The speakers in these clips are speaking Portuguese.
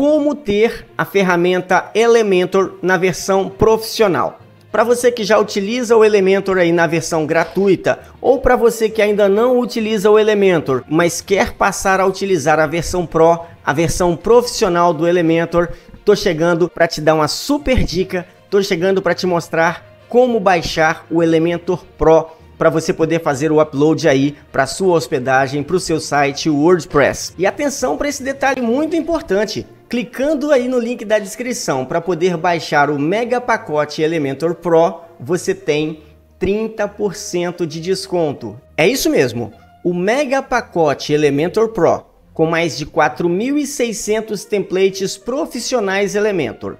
como ter a ferramenta Elementor na versão profissional. Para você que já utiliza o Elementor aí na versão gratuita, ou para você que ainda não utiliza o Elementor, mas quer passar a utilizar a versão Pro, a versão profissional do Elementor, tô chegando para te dar uma super dica, tô chegando para te mostrar como baixar o Elementor Pro para você poder fazer o upload aí para sua hospedagem, para o seu site WordPress. E atenção para esse detalhe muito importante. Clicando aí no link da descrição para poder baixar o mega pacote Elementor Pro, você tem 30% de desconto. É isso mesmo, o mega pacote Elementor Pro, com mais de 4.600 templates profissionais Elementor,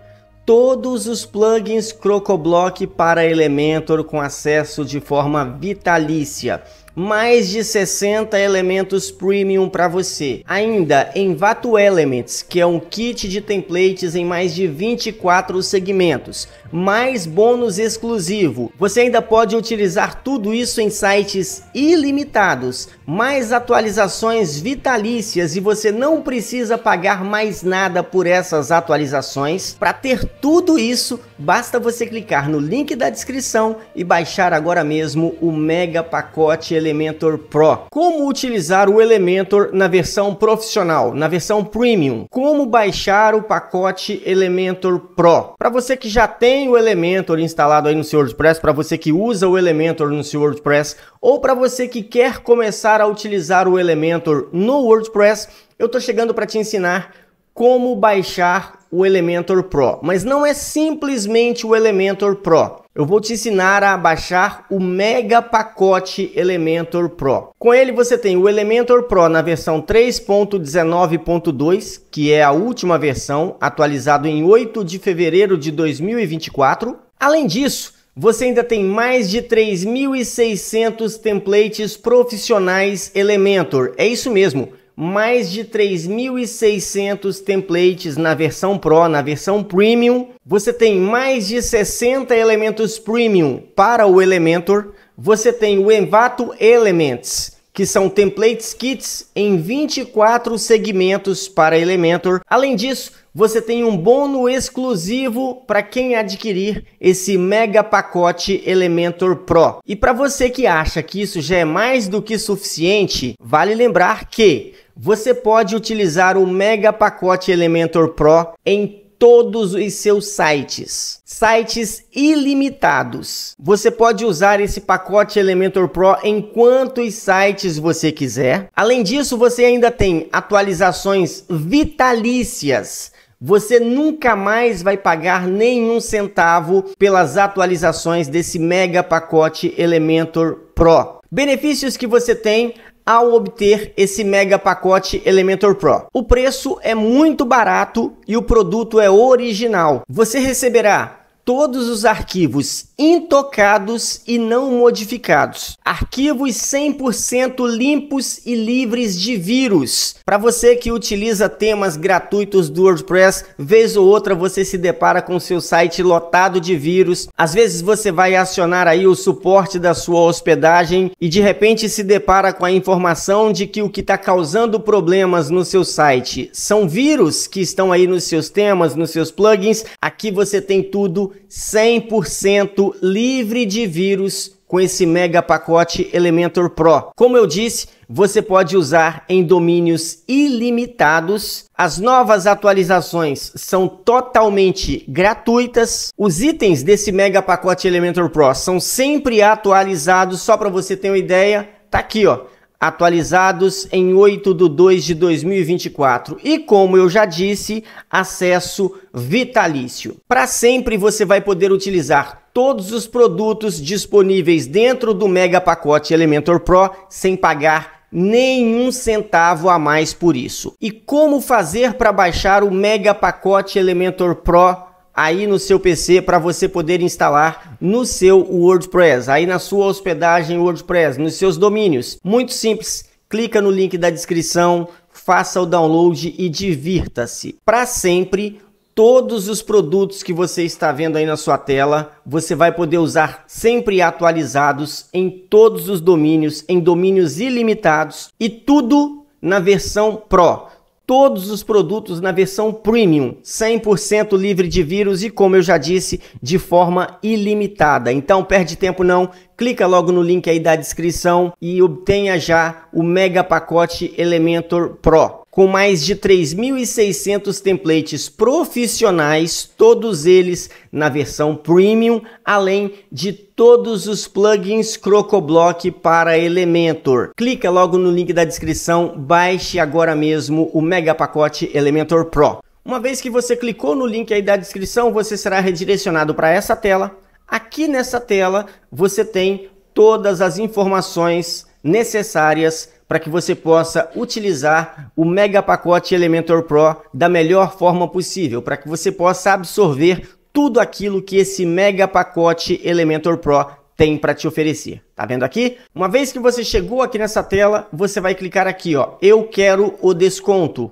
todos os plugins CrocoBlock para Elementor com acesso de forma vitalícia, mais de 60 elementos premium para você. Ainda em Vato Elements, que é um kit de templates em mais de 24 segmentos, mais bônus exclusivo. Você ainda pode utilizar tudo isso em sites ilimitados, mais atualizações vitalícias e você não precisa pagar mais nada por essas atualizações. Para ter tudo isso, basta você clicar no link da descrição e baixar agora mesmo o mega pacote Elementor Pro. Como utilizar o Elementor na versão profissional, na versão premium? Como baixar o pacote Elementor Pro? Para você que já tem o Elementor instalado aí no seu WordPress, para você que usa o Elementor no seu WordPress, ou para você que quer começar a utilizar o Elementor no WordPress, eu tô chegando para te ensinar como baixar o Elementor Pro. Mas não é simplesmente o Elementor Pro. Eu vou te ensinar a baixar o mega pacote Elementor Pro. Com ele você tem o Elementor Pro na versão 3.19.2, que é a última versão, atualizado em 8 de fevereiro de 2024. Além disso, você ainda tem mais de 3.600 templates profissionais Elementor. É isso mesmo mais de 3.600 templates na versão Pro, na versão Premium. Você tem mais de 60 elementos Premium para o Elementor. Você tem o Envato Elements, que são templates kits em 24 segmentos para Elementor. Além disso, você tem um bônus exclusivo para quem adquirir esse mega pacote Elementor Pro. E para você que acha que isso já é mais do que suficiente, vale lembrar que você pode utilizar o mega pacote Elementor Pro em todos os seus sites. Sites ilimitados. Você pode usar esse pacote Elementor Pro em quantos sites você quiser. Além disso, você ainda tem atualizações vitalícias você nunca mais vai pagar nenhum centavo pelas atualizações desse mega pacote Elementor Pro. Benefícios que você tem ao obter esse mega pacote Elementor Pro. O preço é muito barato e o produto é original. Você receberá todos os arquivos intocados e não modificados. Arquivos 100% limpos e livres de vírus. Para você que utiliza temas gratuitos do WordPress, vez ou outra você se depara com seu site lotado de vírus. Às vezes você vai acionar aí o suporte da sua hospedagem e de repente se depara com a informação de que o que está causando problemas no seu site são vírus que estão aí nos seus temas, nos seus plugins. Aqui você tem tudo 100% livre de vírus com esse mega pacote Elementor Pro. Como eu disse, você pode usar em domínios ilimitados. As novas atualizações são totalmente gratuitas. Os itens desse mega pacote Elementor Pro são sempre atualizados, só para você ter uma ideia. Tá aqui, ó atualizados em 8 de 2 de 2024 e, como eu já disse, acesso vitalício. Para sempre você vai poder utilizar todos os produtos disponíveis dentro do mega pacote Elementor Pro sem pagar nenhum centavo a mais por isso. E como fazer para baixar o mega pacote Elementor Pro aí no seu PC para você poder instalar no seu WordPress, aí na sua hospedagem WordPress, nos seus domínios. Muito simples, clica no link da descrição, faça o download e divirta-se. Para sempre, todos os produtos que você está vendo aí na sua tela, você vai poder usar sempre atualizados em todos os domínios, em domínios ilimitados e tudo na versão Pro todos os produtos na versão premium, 100% livre de vírus e, como eu já disse, de forma ilimitada. Então, perde tempo não, clica logo no link aí da descrição e obtenha já o mega pacote Elementor Pro com mais de 3.600 templates profissionais, todos eles na versão premium, além de todos os plugins CrocoBlock para Elementor. Clica logo no link da descrição, baixe agora mesmo o mega pacote Elementor Pro. Uma vez que você clicou no link aí da descrição, você será redirecionado para essa tela. Aqui nessa tela você tem todas as informações necessárias para que você possa utilizar o mega pacote Elementor Pro da melhor forma possível, para que você possa absorver tudo aquilo que esse mega pacote Elementor Pro tem para te oferecer. Tá vendo aqui? Uma vez que você chegou aqui nessa tela, você vai clicar aqui, ó, eu quero o desconto.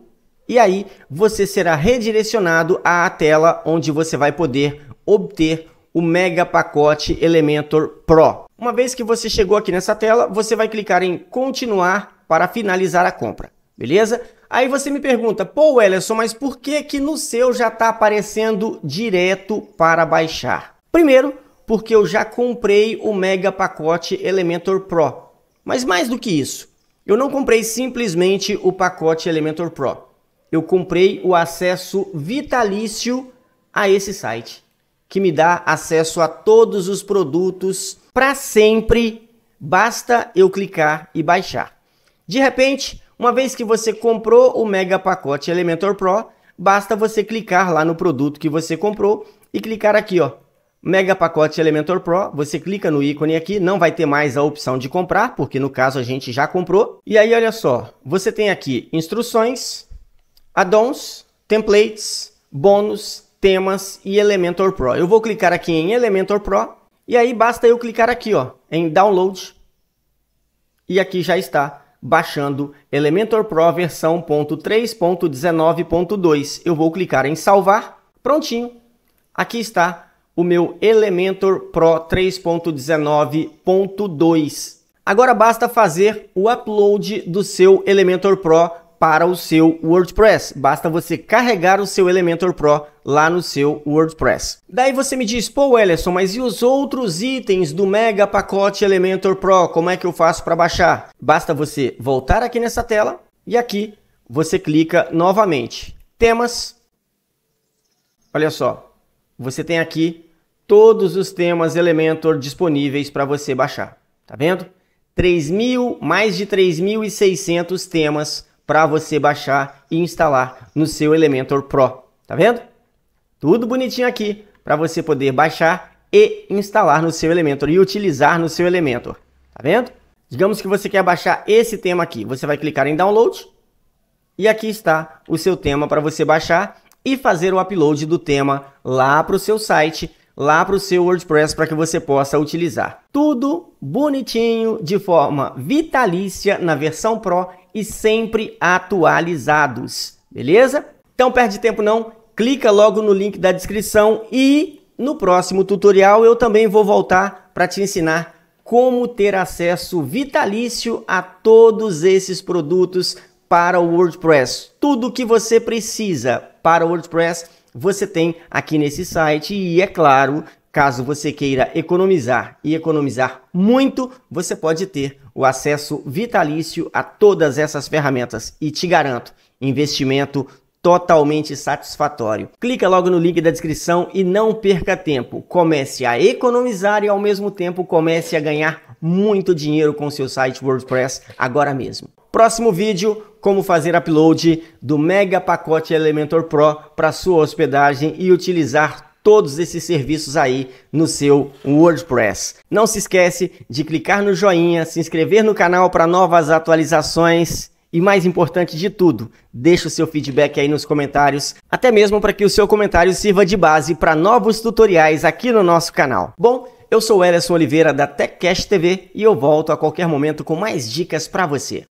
E aí você será redirecionado à tela onde você vai poder obter o mega pacote Elementor Pro. Uma vez que você chegou aqui nessa tela, você vai clicar em continuar para finalizar a compra, beleza? Aí você me pergunta, pô Ellison, mas por que que no seu já está aparecendo direto para baixar? Primeiro, porque eu já comprei o mega pacote Elementor Pro. Mas mais do que isso, eu não comprei simplesmente o pacote Elementor Pro. Eu comprei o acesso vitalício a esse site, que me dá acesso a todos os produtos para sempre, basta eu clicar e baixar. De repente, uma vez que você comprou o mega pacote Elementor Pro, basta você clicar lá no produto que você comprou e clicar aqui, ó, Mega Pacote Elementor Pro, você clica no ícone aqui, não vai ter mais a opção de comprar, porque no caso a gente já comprou. E aí, olha só, você tem aqui instruções, addons, templates, bônus, temas e Elementor Pro. Eu vou clicar aqui em Elementor Pro e aí basta eu clicar aqui ó, em Download e aqui já está baixando Elementor Pro versão .3.19.2. Eu vou clicar em salvar. Prontinho. Aqui está o meu Elementor Pro 3.19.2. Agora basta fazer o upload do seu Elementor Pro para o seu WordPress. Basta você carregar o seu Elementor Pro lá no seu WordPress. Daí você me diz, pô Ellison, mas e os outros itens do mega pacote Elementor Pro? Como é que eu faço para baixar? Basta você voltar aqui nessa tela e aqui você clica novamente. Temas. Olha só, você tem aqui todos os temas Elementor disponíveis para você baixar. Tá vendo? mil, mais de 3.600 temas para você baixar e instalar no seu Elementor Pro. Tá vendo? Tudo bonitinho aqui para você poder baixar e instalar no seu Elementor e utilizar no seu Elementor. Tá vendo? Digamos que você quer baixar esse tema aqui. Você vai clicar em Download e aqui está o seu tema para você baixar e fazer o upload do tema lá para o seu site lá para o seu WordPress para que você possa utilizar. Tudo bonitinho, de forma vitalícia na versão Pro e sempre atualizados, beleza? Então perde tempo não, clica logo no link da descrição e no próximo tutorial eu também vou voltar para te ensinar como ter acesso vitalício a todos esses produtos para o WordPress. Tudo o que você precisa para o WordPress você tem aqui nesse site. E é claro, caso você queira economizar e economizar muito, você pode ter o acesso vitalício a todas essas ferramentas. E te garanto, investimento totalmente satisfatório. Clica logo no link da descrição e não perca tempo. Comece a economizar e ao mesmo tempo comece a ganhar muito dinheiro com seu site WordPress agora mesmo. Próximo vídeo, como fazer upload do mega pacote Elementor Pro para sua hospedagem e utilizar todos esses serviços aí no seu WordPress. Não se esquece de clicar no joinha, se inscrever no canal para novas atualizações e mais importante de tudo, deixe o seu feedback aí nos comentários, até mesmo para que o seu comentário sirva de base para novos tutoriais aqui no nosso canal. Bom, eu sou o Ellison Oliveira da TechCast TV e eu volto a qualquer momento com mais dicas para você.